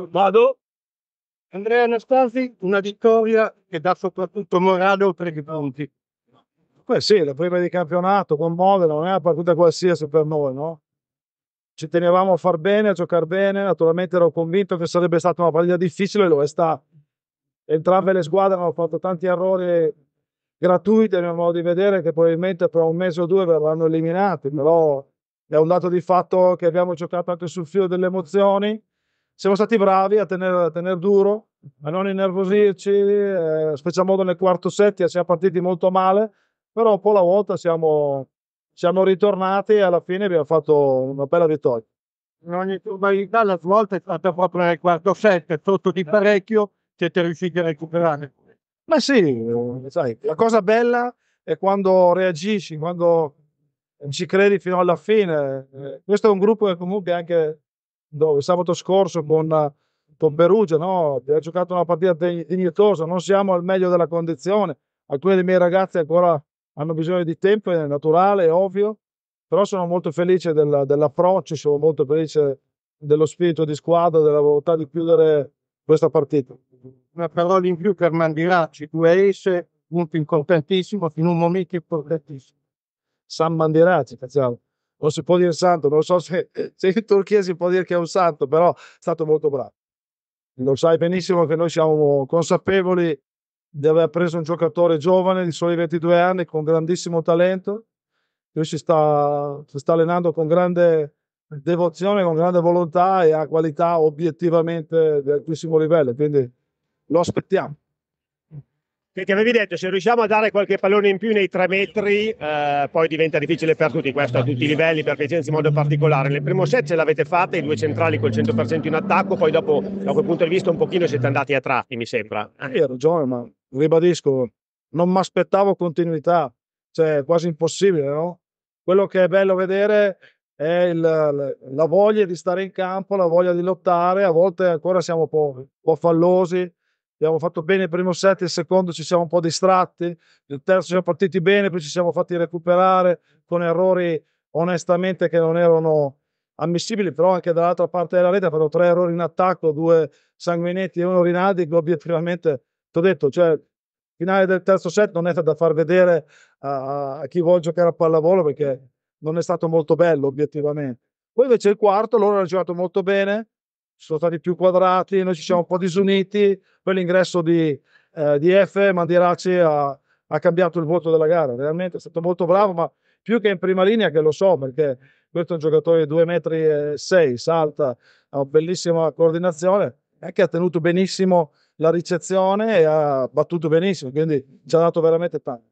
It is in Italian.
Vado. Andrea Anastasi, una vittoria che dà soprattutto morale oltre che punti. Beh sì, la prima di campionato con Modena non è una partita qualsiasi per noi, no? Ci tenevamo a far bene, a giocare bene, naturalmente ero convinto che sarebbe stata una partita difficile, lo è stata. Entrambe le squadre hanno fatto tanti errori gratuiti, a mio modo di vedere, che probabilmente tra un mese o due verranno eliminati, però è un dato di fatto che abbiamo giocato anche sul filo delle emozioni, siamo stati bravi a tenere tener duro, a non innervosirci, eh, special modo nel quarto set siamo partiti molto male, però un po' alla volta siamo, siamo ritornati e alla fine abbiamo fatto una bella vittoria. In ogni modalità la svolta è stata proprio nel quarto set, sotto di parecchio siete riusciti a recuperare. Ma sì, eh, sai, la cosa bella è quando reagisci, quando ci credi fino alla fine. Eh, questo è un gruppo che comunque anche sabato scorso con, con eh, Perugia, no? ha giocato una partita dignitosa, non siamo al meglio della condizione, alcuni dei miei ragazzi ancora hanno bisogno di tempo, è naturale, è ovvio, però sono molto felice del, dell'approccio, sono molto felice dello spirito di squadra, della volontà di chiudere questa partita. Una parola in più per Mandiracci, due ace, punto importantissimo, fino a un momento importantissimo. San Mandiracci, facciamo o si può dire santo, non so se, eh, se in Turchia si può dire che è un santo, però è stato molto bravo. Lo sai benissimo che noi siamo consapevoli di aver preso un giocatore giovane di soli 22 anni con grandissimo talento. Lui si sta, si sta allenando con grande devozione, con grande volontà e ha qualità obiettivamente di altissimo livello. Quindi lo aspettiamo. Perché avevi detto, se riusciamo a dare qualche pallone in più nei tre metri, eh, poi diventa difficile per tutti, questo a tutti i livelli, per Vicenza in modo particolare. Nel primo set ce l'avete fatta, i due centrali col 100% in attacco, poi dopo, da quel punto di vista, un pochino siete andati a tratti, mi sembra. Ah, hai eh, ragione, ma ribadisco, non mi aspettavo continuità, cioè quasi impossibile, no? Quello che è bello vedere è il, la voglia di stare in campo, la voglia di lottare, a volte ancora siamo un po', un po fallosi, abbiamo fatto bene il primo set, il secondo ci siamo un po' distratti, il terzo siamo partiti bene, poi ci siamo fatti recuperare con errori onestamente che non erano ammissibili, però anche dall'altra parte della rete però tre errori in attacco, due sanguinetti e uno Rinaldi che obiettivamente, ti ho detto, cioè finale del terzo set non è da far vedere a, a chi vuole giocare a pallavolo perché non è stato molto bello obiettivamente. Poi invece il quarto loro hanno giocato molto bene, sono stati più quadrati, noi ci siamo un po' disuniti poi l'ingresso di, eh, di F, Mandiraci, ha, ha, cambiato il voto della gara, veramente è stato molto bravo, ma più che in prima linea che lo so perché questo è un giocatore di 2,6 metri e 6, salta, ha una bellissima coordinazione, che ha tenuto benissimo la ricezione e ha battuto benissimo, quindi ci ha dato veramente tanto.